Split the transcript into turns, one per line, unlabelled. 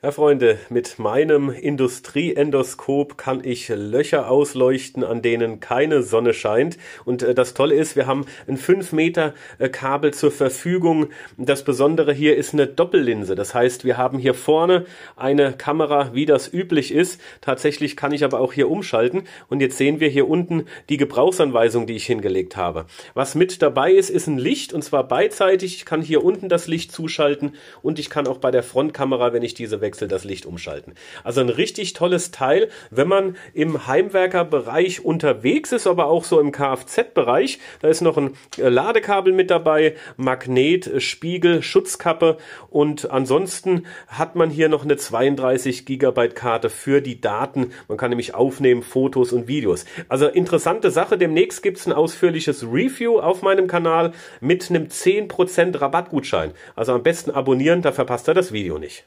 Ja, Freunde, mit meinem Industrieendoskop kann ich Löcher ausleuchten, an denen keine Sonne scheint. Und äh, das Tolle ist, wir haben ein 5 Meter äh, Kabel zur Verfügung. Das Besondere hier ist eine Doppellinse. Das heißt, wir haben hier vorne eine Kamera, wie das üblich ist. Tatsächlich kann ich aber auch hier umschalten. Und jetzt sehen wir hier unten die Gebrauchsanweisung, die ich hingelegt habe. Was mit dabei ist, ist ein Licht und zwar beidseitig. Ich kann hier unten das Licht zuschalten und ich kann auch bei der Frontkamera, wenn ich diese Lichtwechsel, das Licht umschalten. Also ein richtig tolles Teil, wenn man im Heimwerkerbereich unterwegs ist, aber auch so im Kfz-Bereich. Da ist noch ein äh, Ladekabel mit dabei, Magnet, äh, Spiegel, Schutzkappe und ansonsten hat man hier noch eine 32 Gigabyte Karte für die Daten. Man kann nämlich aufnehmen Fotos und Videos. Also interessante Sache. Demnächst gibt's ein ausführliches Review auf meinem Kanal mit einem 10% Rabattgutschein. Also am besten abonnieren, da verpasst ihr das Video nicht.